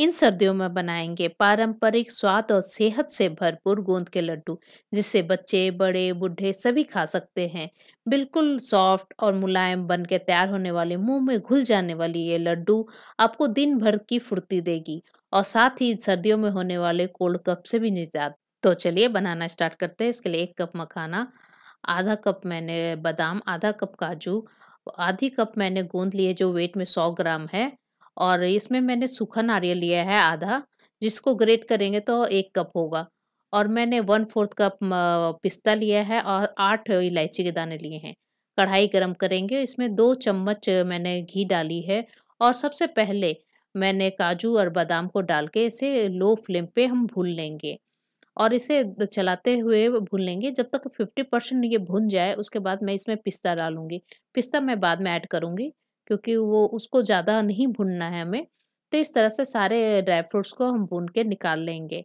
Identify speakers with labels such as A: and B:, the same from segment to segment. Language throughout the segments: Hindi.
A: इन सर्दियों में बनाएंगे पारंपरिक स्वाद और सेहत से भरपूर गोंद के लड्डू जिससे बच्चे बड़े बूढ़े सभी खा सकते हैं बिल्कुल सॉफ्ट और मुलायम बन के तैयार होने वाले मुंह में घुल जाने वाली ये लड्डू आपको दिन भर की फुर्ती देगी और साथ ही सर्दियों में होने वाले कोल्ड कप से भी निजात तो चलिए बनाना स्टार्ट करते हैं इसके लिए एक कप मखाना आधा कप मैंने बादाम आधा कप काजू आधी कप मैंने गोंद लिए जो वेट में सौ ग्राम है और इसमें मैंने सूखा नारियल लिया है आधा जिसको ग्रेट करेंगे तो एक कप होगा और मैंने वन फोर्थ कप पिस्ता लिया है और आठ इलायची के दाने लिए हैं कढ़ाई गरम करेंगे इसमें दो चम्मच मैंने घी डाली है और सबसे पहले मैंने काजू और बादाम को डाल के इसे लो फ्लेम पे हम भून लेंगे और इसे चलाते हुए भून लेंगे जब तक फिफ्टी परसेंट ये भुन जाए उसके बाद मैं इसमें पिस्ता डालूंगी पिस्ता मैं बाद में ऐड करूँगी क्योंकि वो उसको ज़्यादा नहीं भुनना है हमें तो इस तरह से सारे ड्राई फ्रूट्स को हम भून के निकाल लेंगे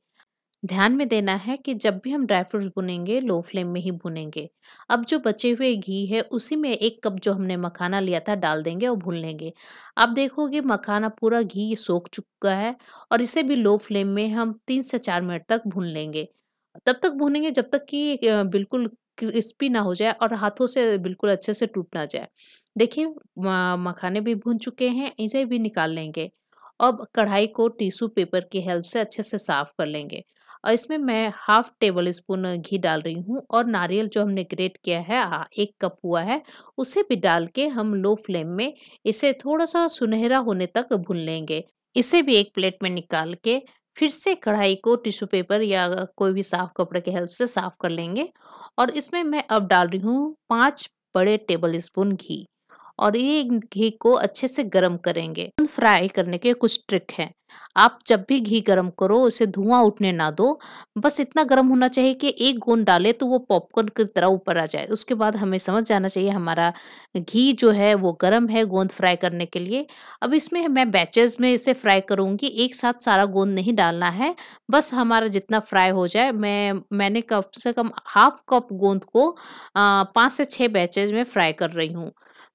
A: ध्यान में देना है कि जब भी हम ड्राई फ्रूट्स भुनेंगे लो फ्लेम में ही भुनेंगे अब जो बचे हुए घी है उसी में एक कप जो हमने मखाना लिया था डाल देंगे और भून लेंगे आप देखोगे मखाना पूरा घी सोख चुका है और इसे भी लो फ्लेम में हम तीन से चार मिनट तक भून लेंगे तब तक भूनेंगे जब तक कि बिल्कुल क्रिस्पी ना हो जाए और हाथों से बिल्कुल अच्छे से टूट ना जाए देखिए मखाने भी भून चुके हैं इसे भी निकाल लेंगे अब कढ़ाई को टिश्यू पेपर की हेल्प से अच्छे से साफ कर लेंगे और इसमें मैं हाफ टेबल स्पून घी डाल रही हूँ और नारियल जो हमने ग्रेट किया है एक कप हुआ है उसे भी डाल के हम लो फ्लेम में इसे थोड़ा सा सुनहरा होने तक भून लेंगे इसे भी एक प्लेट में निकाल के फिर से कढ़ाई को टिश्यू पेपर या कोई भी साफ कपड़े की हेल्प से साफ कर लेंगे और इसमें मैं अब डाल रही हूँ पाँच बड़े टेबल स्पून घी और ये घी को अच्छे से गर्म करेंगे फ्राई करने के कुछ ट्रिक है आप जब भी घी गर्म करो उसे धुआं उठने ना दो बस इतना गर्म होना चाहिए कि एक गोंद डाले तो वो पॉपकॉर्न की तरह ऊपर आ जाए उसके बाद हमें समझ जाना चाहिए हमारा घी जो है वो गर्म है गोंद फ्राई करने के लिए अब इसमें मैं बैचेस में इसे फ्राई करूंगी एक साथ सारा गोंद नहीं डालना है बस हमारा जितना फ्राई हो जाए मैं मैंने कम से कम हाफ कप गोंद को पाँच से छः बैचेज में फ्राई कर रही हूँ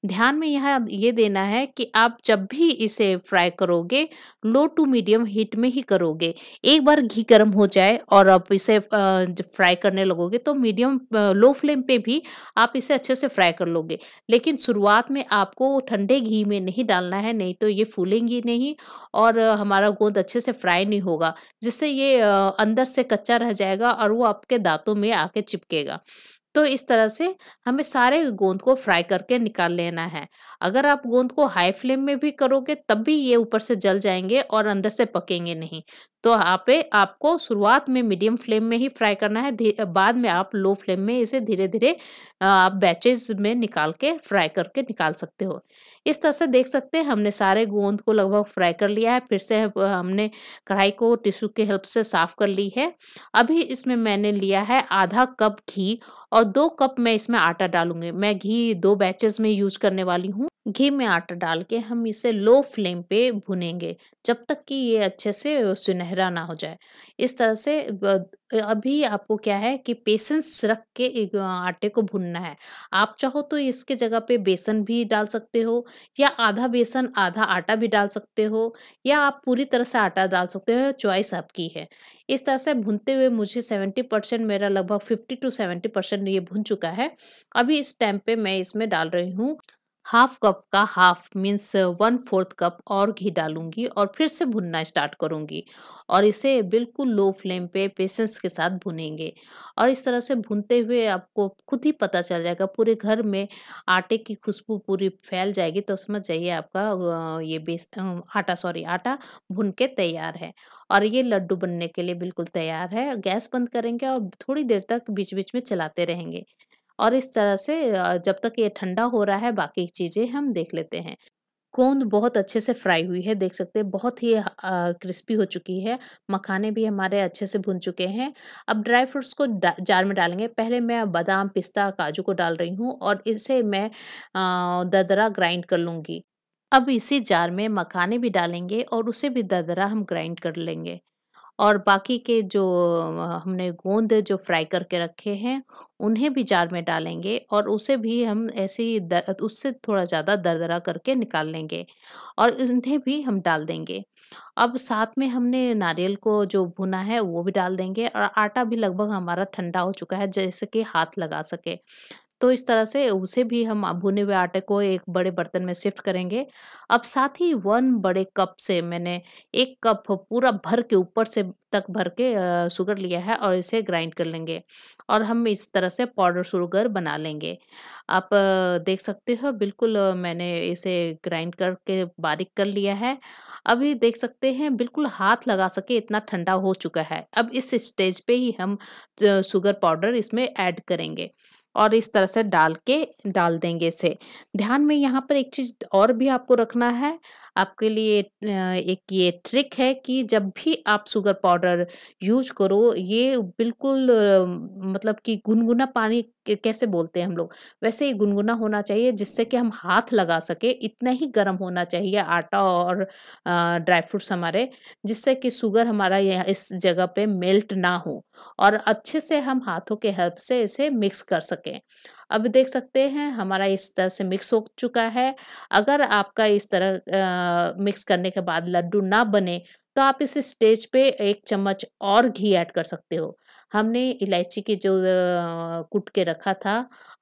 A: ध्यान में यहाँ ये देना है कि आप जब भी इसे फ्राई करोगे लो टू मीडियम हीट में ही करोगे एक बार घी गर्म हो जाए और आप इसे फ्राई करने लगोगे तो मीडियम लो फ्लेम पे भी आप इसे अच्छे से फ्राई कर लोगे लेकिन शुरुआत में आपको ठंडे घी में नहीं डालना है नहीं तो ये फूलेंगी नहीं और हमारा गोंद अच्छे से फ्राई नहीं होगा जिससे ये अंदर से कच्चा रह जाएगा और वो आपके दांतों में आके चिपकेगा तो इस तरह से हमें सारे गोंद को फ्राई करके निकाल लेना है अगर आप गोंद को हाई फ्लेम में भी करोगे तब भी ये ऊपर से जल जाएंगे और अंदर से पकेंगे नहीं तो यहाँ पे आपको शुरुआत में मीडियम फ्लेम में ही फ्राई करना है बाद में आप लो फ्लेम में इसे धीरे धीरे आप बैचेज में निकाल के फ्राई करके निकाल सकते हो इस तरह से देख सकते हैं हमने सारे गोंद को लगभग फ्राई कर लिया है फिर से हमने कढ़ाई को टिश्यू के हेल्प से साफ़ कर ली है अभी इसमें मैंने लिया है आधा कप घी और दो कप मैं इसमें आटा डालूंगी मैं घी दो बैचेस में यूज करने वाली हूँ घी में आटा डाल के हम इसे लो फ्लेम पे भुनेंगे जब तक कि ये अच्छे से सुनहरे गहरा ना हो जाए इस तरह से अभी आपको क्या है कि पेशेंस रख के आटे को भुनना है आप चाहो तो इसके जगह पे बेसन भी डाल सकते हो या आधा बेसन आधा आटा भी डाल सकते हो या आप पूरी तरह से आटा डाल सकते हो चॉइस आपकी है इस तरह से भुनते हुए मुझे सेवेंटी परसेंट मेरा लगभग फिफ्टी टू सेवेंटी परसेंट ये भुन चुका है अभी इस टाइम पे मैं इसमें डाल रही हूँ हाफ कप का half means one fourth cup और घी डालूंगी और फिर से भुनना स्टार्ट करूंगी और इसे बिल्कुल लो फ्लेम पे पेशेंस के साथ भुनेंगे और इस तरह से भुनते हुए आपको खुद ही पता चल जाएगा पूरे घर में आटे की खुशबू पूरी फैल जाएगी तो समझ जाइए आपका ये बेस आटा सॉरी आटा भुन के तैयार है और ये लड्डू बनने के लिए बिल्कुल तैयार है गैस बंद करेंगे और थोड़ी देर तक बीच बीच में चलाते रहेंगे और इस तरह से जब तक ये ठंडा हो रहा है बाकी चीज़ें हम देख लेते हैं गोंद बहुत अच्छे से फ्राई हुई है देख सकते हैं बहुत ही क्रिस्पी हो चुकी है मखाने भी हमारे अच्छे से भुन चुके हैं अब ड्राई फ्रूट्स को जार में डालेंगे पहले मैं बादाम पिस्ता काजू को डाल रही हूँ और इसे मैं ददरा ग्राइंड कर लूँगी अब इसी जार में मखाने भी डालेंगे और उसे भी ददरा हम ग्राइंड कर लेंगे और बाकी के जो हमने गोंद जो फ्राई करके रखे हैं उन्हें भी जार में डालेंगे और उसे भी हम ऐसे ही दर उससे थोड़ा ज़्यादा दरदरा करके निकाल लेंगे और इन्हें भी हम डाल देंगे अब साथ में हमने नारियल को जो भुना है वो भी डाल देंगे और आटा भी लगभग हमारा ठंडा हो चुका है जैसे कि हाथ लगा सके तो इस तरह से उसे भी हम भुने हुए आटे को एक बड़े बर्तन में शिफ्ट करेंगे अब साथ ही वन बड़े कप से मैंने एक कप पूरा भर के ऊपर से तक भर के शुगर लिया है और इसे ग्राइंड कर लेंगे और हम इस तरह से पाउडर शुगर बना लेंगे आप देख सकते हो बिल्कुल मैंने इसे ग्राइंड करके बारीक कर लिया है अभी देख सकते हैं बिल्कुल हाथ लगा सके इतना ठंडा हो चुका है अब इस स्टेज पे ही हम शुगर पाउडर इसमें ऐड करेंगे और इस तरह से डाल के डाल देंगे इसे ध्यान में यहाँ पर एक चीज़ और भी आपको रखना है आपके लिए एक ये ट्रिक है कि जब भी आप शुगर पाउडर यूज करो ये बिल्कुल मतलब कि गुनगुना पानी कैसे बोलते हैं हम लोग वैसे ही गुनगुना होना चाहिए जिससे कि हम हाथ लगा सके इतना ही गर्म होना चाहिए आटा और ड्राई फ्रूट्स हमारे जिससे कि शुगर हमारा यह इस जगह पे मेल्ट ना हो और अच्छे से हम हाथों के हेल्प से इसे मिक्स कर सकें सकें अब देख सकते हैं हमारा इस तरह से मिक्स हो चुका है अगर आपका इस तरह आ, मिक्स करने के बाद लड्डू ना बने तो आप इस स्टेज पे एक चम्मच और घी ऐड कर सकते हो हमने इलायची के जो कुट के रखा था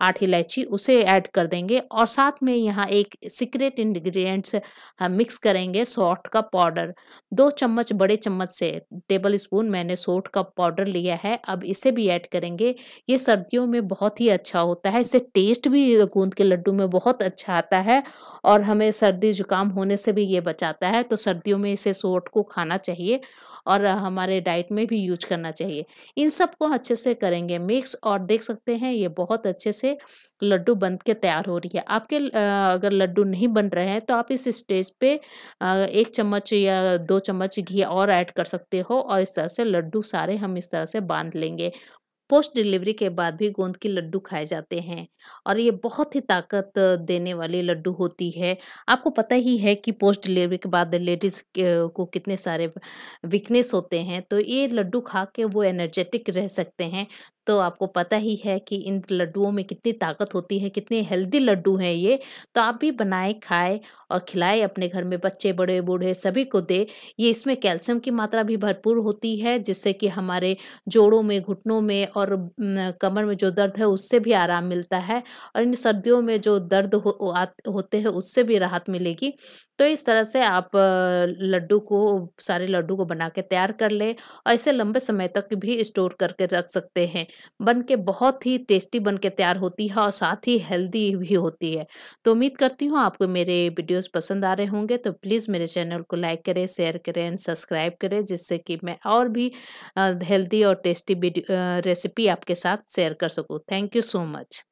A: आठ इलायची उसे ऐड कर देंगे और साथ में यहाँ एक सीक्रेट इंग्रेडिएंट्स हम मिक्स करेंगे सोट का पाउडर दो चम्मच बड़े चम्मच से टेबल स्पून मैंने सोट का पाउडर लिया है अब इसे भी ऐड करेंगे ये सर्दियों में बहुत ही अच्छा होता है इसे टेस्ट भी गूंद के लड्डू में बहुत अच्छा आता है और हमें सर्दी जुकाम होने से भी ये बचाता है तो सर्दियों में इसे सोट को खाना चाहिए और हमारे डाइट में भी यूज करना चाहिए इन सबको अच्छे से करेंगे मिक्स और देख सकते हैं ये बहुत अच्छे से लड्डू बन के तैयार हो रही है आपके अगर लड्डू नहीं बन रहे हैं तो आप इस स्टेज पे एक चम्मच या दो चम्मच घी और ऐड कर सकते हो और इस तरह से लड्डू सारे हम इस तरह से बांध लेंगे पोस्ट डिलीवरी के बाद भी गोंद के लड्डू खाए जाते हैं और ये बहुत ही ताकत देने वाले लड्डू होती है आपको पता ही है कि पोस्ट डिलीवरी के बाद लेडीज़ को कितने सारे वीकनेस होते हैं तो ये लड्डू खा के वो एनर्जेटिक रह सकते हैं तो आपको पता ही है कि इन लड्डुओं में कितनी ताकत होती है कितने हेल्दी लड्डू हैं ये तो आप भी बनाए खाए और खिलाए अपने घर में बच्चे बड़े बूढ़े सभी को दे ये इसमें कैल्शियम की मात्रा भी भरपूर होती है जिससे कि हमारे जोड़ों में घुटनों में और कमर में जो दर्द है उससे भी आराम मिलता है और इन सर्दियों में जो दर्द हो, होते हैं उससे भी राहत मिलेगी तो इस तरह से आप लड्डू को सारे लड्डू को बना के तैयार कर लें और इसे लंबे समय तक भी स्टोर करके रख सकते हैं बन के बहुत ही टेस्टी बन के तैयार होती है और साथ ही हेल्दी भी होती है तो उम्मीद करती हूँ आपको मेरे वीडियोस पसंद आ रहे होंगे तो प्लीज़ मेरे चैनल को लाइक करें शेयर करें एंड सब्सक्राइब करें जिससे कि मैं और भी हेल्दी और टेस्टी रेसिपी आपके साथ शेयर कर सकूँ थैंक यू सो मच